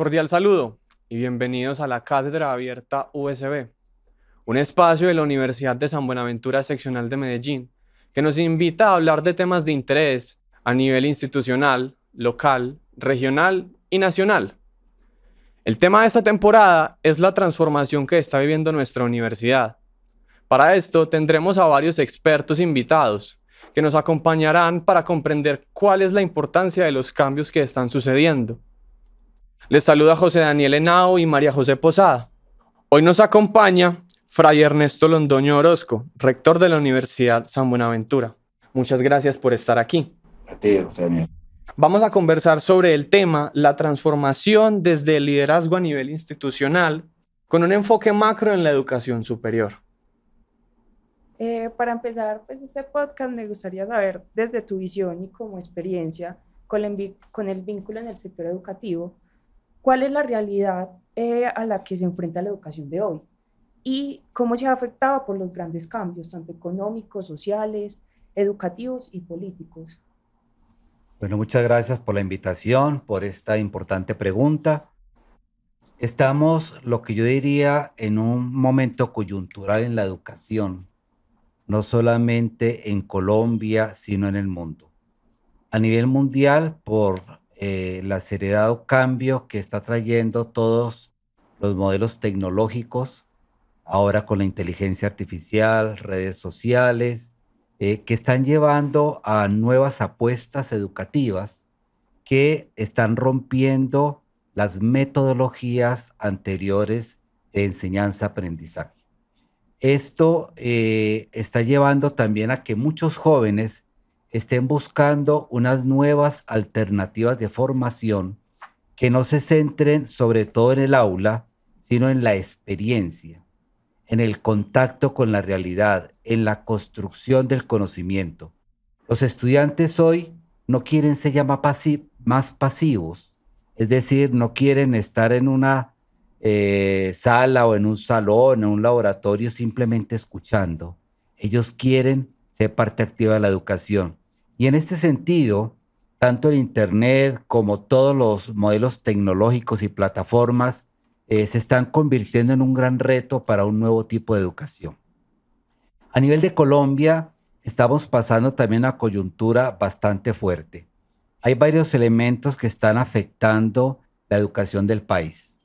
Cordial saludo y bienvenidos a la Cátedra Abierta USB, un espacio de la Universidad de San Buenaventura Seccional de Medellín que nos invita a hablar de temas de interés a nivel institucional, local, regional y nacional. El tema de esta temporada es la transformación que está viviendo nuestra universidad. Para esto tendremos a varios expertos invitados que nos acompañarán para comprender cuál es la importancia de los cambios que están sucediendo les saluda José Daniel Henao y María José Posada. Hoy nos acompaña Fray Ernesto Londoño Orozco, rector de la Universidad San Buenaventura. Muchas gracias por estar aquí. A ti, José Daniel. Vamos a conversar sobre el tema la transformación desde el liderazgo a nivel institucional con un enfoque macro en la educación superior. Eh, para empezar pues, este podcast, me gustaría saber desde tu visión y como experiencia con el vínculo en el sector educativo, cuál es la realidad eh, a la que se enfrenta la educación de hoy y cómo se ha afectado por los grandes cambios, tanto económicos, sociales, educativos y políticos. Bueno, muchas gracias por la invitación, por esta importante pregunta. Estamos, lo que yo diría, en un momento coyuntural en la educación, no solamente en Colombia, sino en el mundo. A nivel mundial, por eh, la seriedad o cambio que está trayendo todos los modelos tecnológicos, ahora con la inteligencia artificial, redes sociales, eh, que están llevando a nuevas apuestas educativas que están rompiendo las metodologías anteriores de enseñanza-aprendizaje. Esto eh, está llevando también a que muchos jóvenes estén buscando unas nuevas alternativas de formación que no se centren sobre todo en el aula, sino en la experiencia, en el contacto con la realidad, en la construcción del conocimiento. Los estudiantes hoy no quieren ser llama más pasivos, es decir, no quieren estar en una eh, sala o en un salón o un laboratorio simplemente escuchando. Ellos quieren ser parte activa de la educación. Y en este sentido, tanto el Internet como todos los modelos tecnológicos y plataformas eh, se están convirtiendo en un gran reto para un nuevo tipo de educación. A nivel de Colombia, estamos pasando también una coyuntura bastante fuerte. Hay varios elementos que están afectando la educación del país.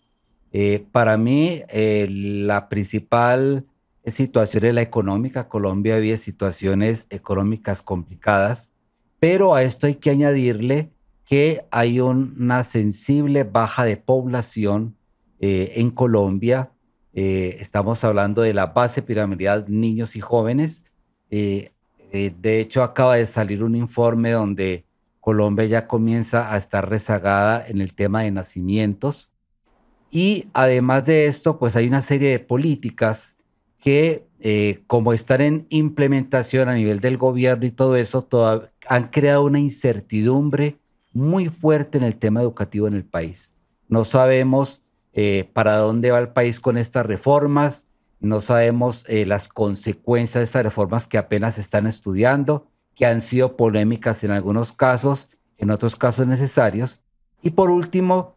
Eh, para mí, eh, la principal situación es la económica. Colombia vive situaciones económicas complicadas pero a esto hay que añadirle que hay una sensible baja de población eh, en Colombia. Eh, estamos hablando de la base piramidal niños y jóvenes. Eh, de hecho, acaba de salir un informe donde Colombia ya comienza a estar rezagada en el tema de nacimientos. Y además de esto, pues hay una serie de políticas que eh, como están en implementación a nivel del gobierno y todo eso, han creado una incertidumbre muy fuerte en el tema educativo en el país. No sabemos eh, para dónde va el país con estas reformas, no sabemos eh, las consecuencias de estas reformas que apenas están estudiando, que han sido polémicas en algunos casos, en otros casos necesarios. Y por último,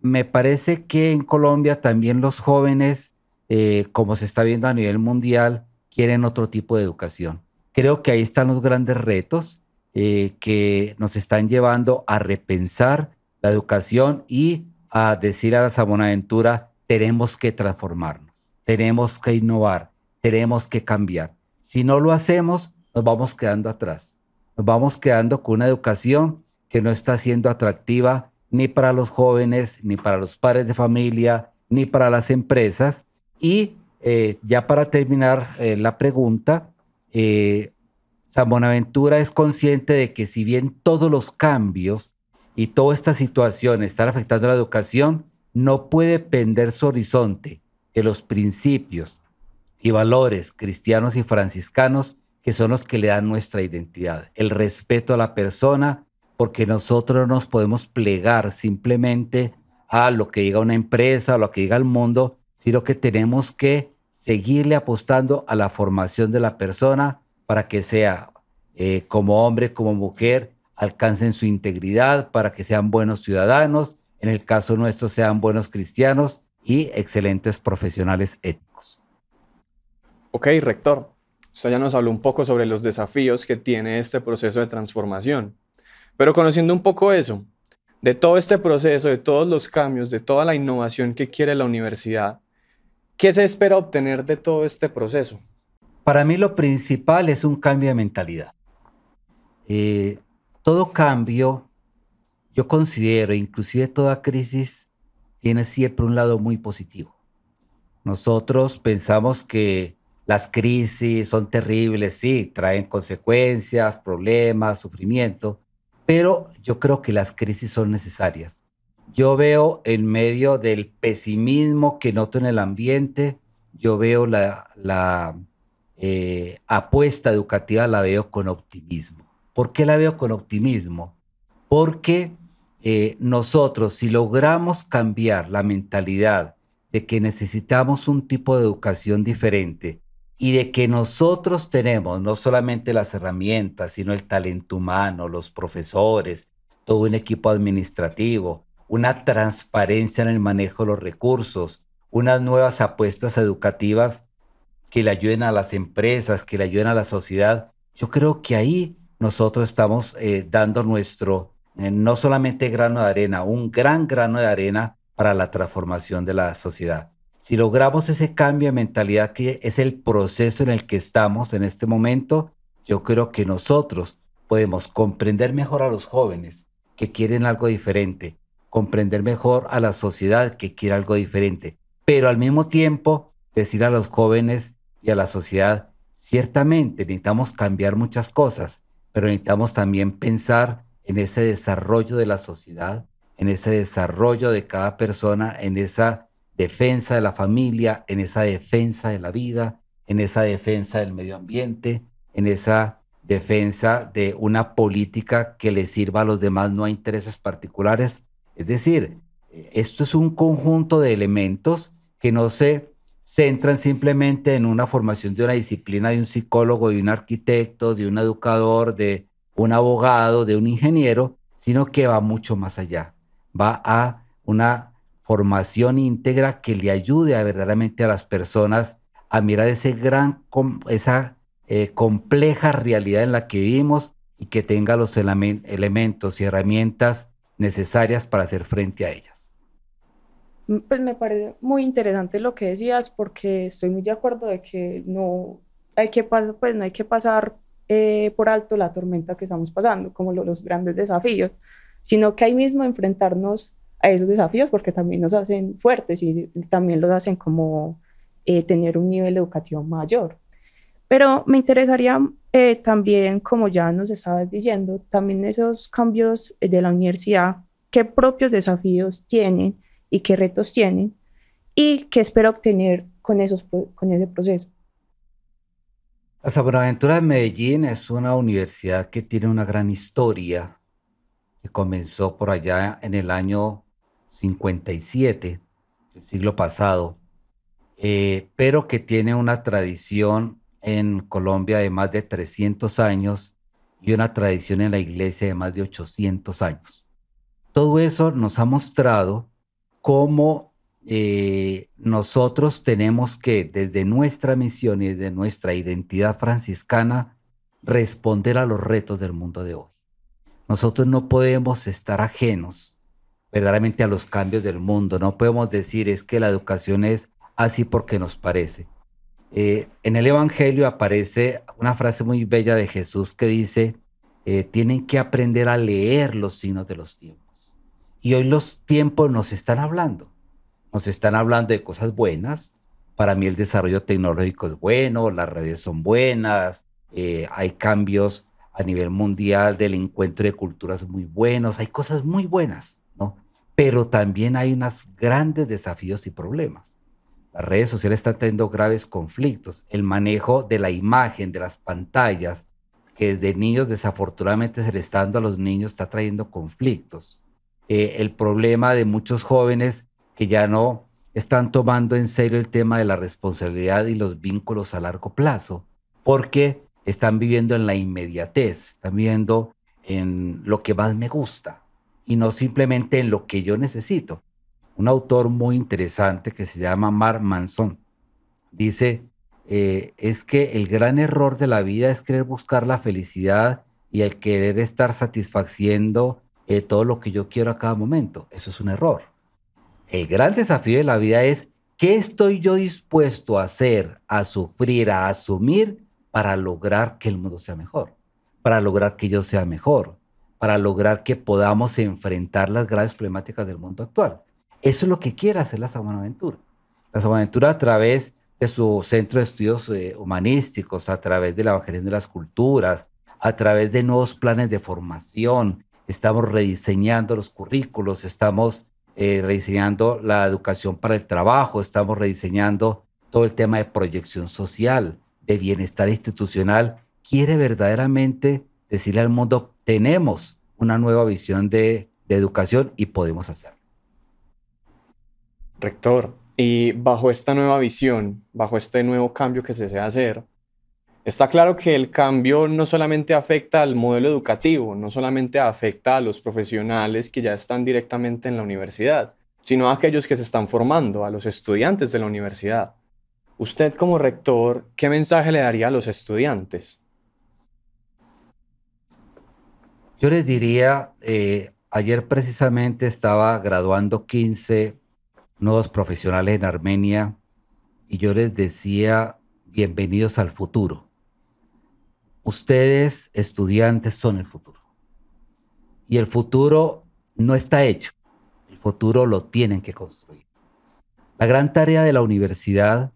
me parece que en Colombia también los jóvenes eh, como se está viendo a nivel mundial, quieren otro tipo de educación. Creo que ahí están los grandes retos eh, que nos están llevando a repensar la educación y a decir a la Sabonaventura, tenemos que transformarnos, tenemos que innovar, tenemos que cambiar. Si no lo hacemos, nos vamos quedando atrás. Nos vamos quedando con una educación que no está siendo atractiva ni para los jóvenes, ni para los padres de familia, ni para las empresas, y eh, ya para terminar eh, la pregunta, eh, San Bonaventura es consciente de que si bien todos los cambios y toda esta situación están afectando la educación, no puede pender su horizonte de los principios y valores cristianos y franciscanos que son los que le dan nuestra identidad, el respeto a la persona, porque nosotros no nos podemos plegar simplemente a lo que diga una empresa, a lo que diga el mundo, sino que tenemos que seguirle apostando a la formación de la persona para que sea eh, como hombre, como mujer, alcancen su integridad, para que sean buenos ciudadanos, en el caso nuestro sean buenos cristianos y excelentes profesionales éticos. Ok, rector, usted ya nos habló un poco sobre los desafíos que tiene este proceso de transformación, pero conociendo un poco eso, de todo este proceso, de todos los cambios, de toda la innovación que quiere la universidad, ¿Qué se espera obtener de todo este proceso? Para mí lo principal es un cambio de mentalidad. Eh, todo cambio, yo considero, inclusive toda crisis, tiene siempre un lado muy positivo. Nosotros pensamos que las crisis son terribles, sí, traen consecuencias, problemas, sufrimiento, pero yo creo que las crisis son necesarias yo veo en medio del pesimismo que noto en el ambiente, yo veo la, eh, apuesta educativa, la veo con optimismo. ¿Por qué la veo con optimismo? Porque eh, nosotros, si logramos cambiar la mentalidad de que necesitamos un tipo de educación diferente y de que nosotros tenemos no solamente las herramientas, sino el talento humano, los profesores, todo un equipo administrativo, una transparencia en el manejo de los recursos, unas nuevas apuestas educativas que le ayuden a las empresas, que le ayuden a la sociedad. Yo creo que ahí nosotros estamos eh, dando nuestro, eh, no solamente grano de arena, un gran grano de arena para la transformación de la sociedad. Si logramos ese cambio de mentalidad que es el proceso en el que estamos en este momento, yo creo que nosotros podemos comprender mejor a los jóvenes que quieren algo diferente, comprender mejor a la sociedad que quiere algo diferente, pero al mismo tiempo decir a los jóvenes y a la sociedad, ciertamente necesitamos cambiar muchas cosas, pero necesitamos también pensar en ese desarrollo de la sociedad, en ese desarrollo de cada persona, en esa defensa de la familia, en esa defensa de la vida, en esa defensa del medio ambiente, en esa defensa de una política que le sirva a los demás, no a intereses particulares, es decir, eh, esto es un conjunto de elementos que no se centran simplemente en una formación de una disciplina de un psicólogo, de un arquitecto, de un educador, de un abogado, de un ingeniero, sino que va mucho más allá. Va a una formación íntegra que le ayude verdaderamente a las personas a mirar ese gran, esa eh, compleja realidad en la que vivimos y que tenga los elementos y herramientas necesarias para hacer frente a ellas. Pues me parece muy interesante lo que decías porque estoy muy de acuerdo de que no hay que, pues no hay que pasar eh, por alto la tormenta que estamos pasando, como los grandes desafíos, sino que ahí mismo enfrentarnos a esos desafíos porque también nos hacen fuertes y también los hacen como eh, tener un nivel educativo mayor. Pero me interesaría eh, también, como ya nos estabas diciendo, también esos cambios eh, de la universidad, qué propios desafíos tienen y qué retos tienen y qué espera obtener con, esos, con ese proceso. La Sabonaventura de Medellín es una universidad que tiene una gran historia, que comenzó por allá en el año 57, el siglo pasado, eh, pero que tiene una tradición en Colombia de más de 300 años y una tradición en la iglesia de más de 800 años. Todo eso nos ha mostrado cómo eh, nosotros tenemos que, desde nuestra misión y desde nuestra identidad franciscana, responder a los retos del mundo de hoy. Nosotros no podemos estar ajenos verdaderamente a los cambios del mundo. No podemos decir es que la educación es así porque nos parece. Eh, en el Evangelio aparece una frase muy bella de Jesús que dice, eh, tienen que aprender a leer los signos de los tiempos. Y hoy los tiempos nos están hablando. Nos están hablando de cosas buenas. Para mí el desarrollo tecnológico es bueno, las redes son buenas, eh, hay cambios a nivel mundial del encuentro de culturas muy buenos, hay cosas muy buenas, ¿no? Pero también hay unos grandes desafíos y problemas. Las redes sociales están teniendo graves conflictos. El manejo de la imagen, de las pantallas, que desde niños desafortunadamente se le está dando a los niños, está trayendo conflictos. Eh, el problema de muchos jóvenes que ya no están tomando en serio el tema de la responsabilidad y los vínculos a largo plazo, porque están viviendo en la inmediatez, están viviendo en lo que más me gusta y no simplemente en lo que yo necesito un autor muy interesante que se llama Mar Manson. Dice, eh, es que el gran error de la vida es querer buscar la felicidad y el querer estar satisfaciendo eh, todo lo que yo quiero a cada momento. Eso es un error. El gran desafío de la vida es qué estoy yo dispuesto a hacer, a sufrir, a asumir para lograr que el mundo sea mejor, para lograr que yo sea mejor, para lograr que podamos enfrentar las graves problemáticas del mundo actual. Eso es lo que quiere hacer la Aventura. La Aventura, a través de su centro de estudios eh, humanísticos, a través de la evangelización de las culturas, a través de nuevos planes de formación, estamos rediseñando los currículos, estamos eh, rediseñando la educación para el trabajo, estamos rediseñando todo el tema de proyección social, de bienestar institucional, quiere verdaderamente decirle al mundo, tenemos una nueva visión de, de educación y podemos hacerlo rector. Y bajo esta nueva visión, bajo este nuevo cambio que se desea hacer, está claro que el cambio no solamente afecta al modelo educativo, no solamente afecta a los profesionales que ya están directamente en la universidad, sino a aquellos que se están formando, a los estudiantes de la universidad. Usted como rector, ¿qué mensaje le daría a los estudiantes? Yo les diría, eh, ayer precisamente estaba graduando 15 nuevos profesionales en Armenia y yo les decía, bienvenidos al futuro. Ustedes, estudiantes, son el futuro. Y el futuro no está hecho. El futuro lo tienen que construir. La gran tarea de la universidad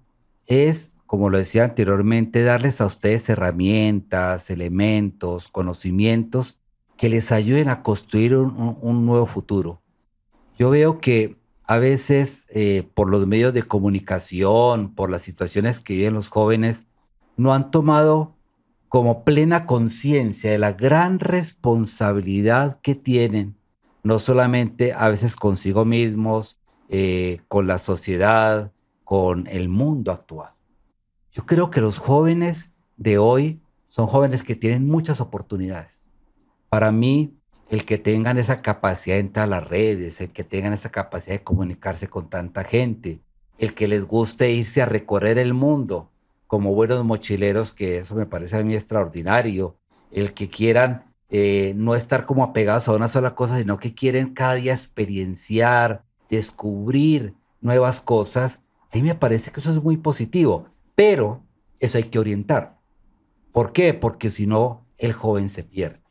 es, como lo decía anteriormente, darles a ustedes herramientas, elementos, conocimientos que les ayuden a construir un, nuevo futuro. Yo veo que a veces eh, por los medios de comunicación, por las situaciones que viven los jóvenes, no han tomado como plena conciencia de la gran responsabilidad que tienen, no solamente a veces consigo mismos, eh, con la sociedad, con el mundo actual. Yo creo que los jóvenes de hoy son jóvenes que tienen muchas oportunidades. Para mí, el que tengan esa capacidad de entrar a las redes, el que tengan esa capacidad de comunicarse con tanta gente, el que les guste irse a recorrer el mundo como buenos mochileros, que eso me parece a mí extraordinario, el que quieran eh, no estar como apegados a una sola cosa, sino que quieren cada día experienciar, descubrir nuevas cosas, a mí me parece que eso es muy positivo, pero eso hay que orientar. ¿Por qué? Porque si no, el joven se pierde.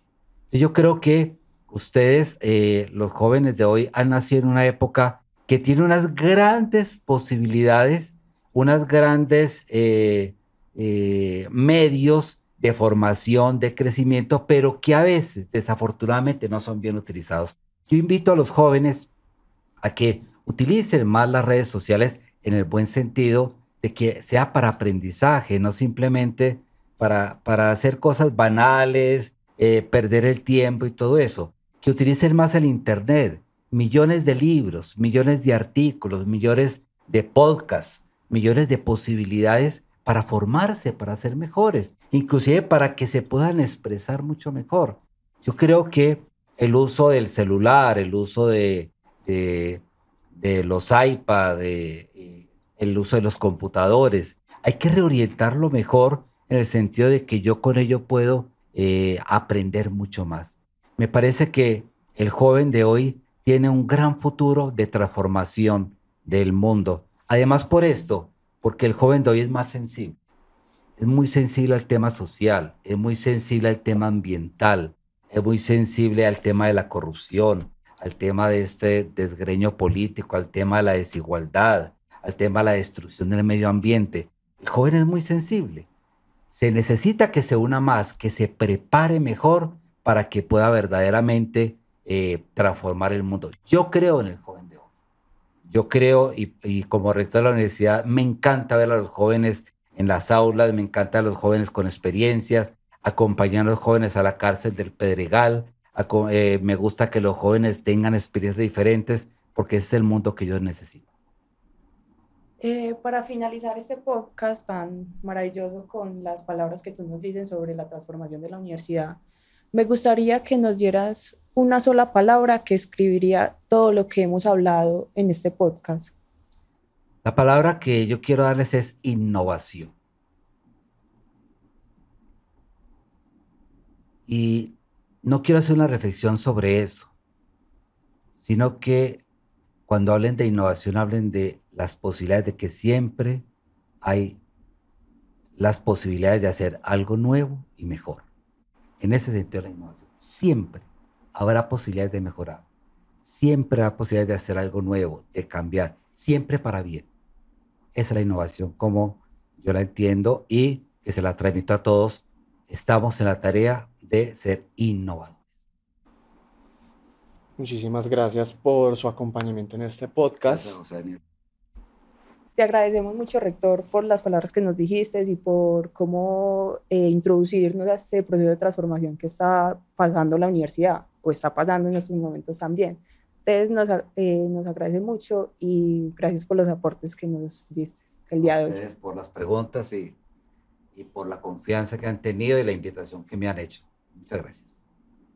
Yo creo que ustedes, eh, los jóvenes de hoy, han nacido en una época que tiene unas grandes posibilidades, unas grandes eh, eh, medios de formación, de crecimiento, pero que a veces, desafortunadamente, no son bien utilizados. Yo invito a los jóvenes a que utilicen más las redes sociales en el buen sentido de que sea para aprendizaje, no simplemente para, hacer cosas banales, perder el tiempo y todo eso que utilicen más el Internet, millones de libros, millones de artículos, millones de podcasts, millones de posibilidades para formarse, para ser mejores, inclusive para que se puedan expresar mucho mejor. Yo creo que el uso del celular, el uso de, los iPads, eh, el uso de los computadores, hay que reorientarlo mejor en el sentido de que yo con ello puedo eh, aprender mucho más. Me parece que el joven de hoy tiene un gran futuro de transformación del mundo. Además por esto, porque el joven de hoy es más sensible. Es muy sensible al tema social, es muy sensible al tema ambiental, es muy sensible al tema de la corrupción, al tema de este desgreño político, al tema de la desigualdad, al tema de la destrucción del medio ambiente. El joven es muy sensible. Se necesita que se una más, que se prepare mejor para que pueda verdaderamente eh, transformar el mundo. Yo creo en el joven de hoy. Yo creo, y, como rector de la universidad, me encanta ver a los jóvenes en las aulas, me encanta a los jóvenes con experiencias, acompañar a los jóvenes a la cárcel del Pedregal. Eh, me gusta que los jóvenes tengan experiencias diferentes porque ese es el mundo que yo necesito. Eh, para finalizar este podcast tan maravilloso con las palabras que tú nos dices sobre la transformación de la universidad, me gustaría que nos dieras una sola palabra que escribiría todo lo que hemos hablado en este podcast. La palabra que yo quiero darles es innovación. Y no quiero hacer una reflexión sobre eso, sino que cuando hablen de innovación hablen de las posibilidades de que siempre hay las posibilidades de hacer algo nuevo y mejor. En ese sentido, la innovación. Siempre habrá posibilidades de mejorar. Siempre habrá posibilidades de hacer algo nuevo, de cambiar. Siempre para bien. Esa es la innovación como yo la entiendo y que se la transmito a todos. Estamos en la tarea de ser innovadores. Muchísimas gracias por su acompañamiento en este podcast. Te agradecemos mucho, rector, por las palabras que nos dijiste y por cómo eh, introducirnos a este proceso de transformación que está pasando la universidad o está pasando en estos momentos también. ustedes nos, eh, nos agradece mucho y gracias por los aportes que nos diste el día de hoy. Gracias por las preguntas y, y por la confianza que han tenido y la invitación que me han hecho. Muchas gracias.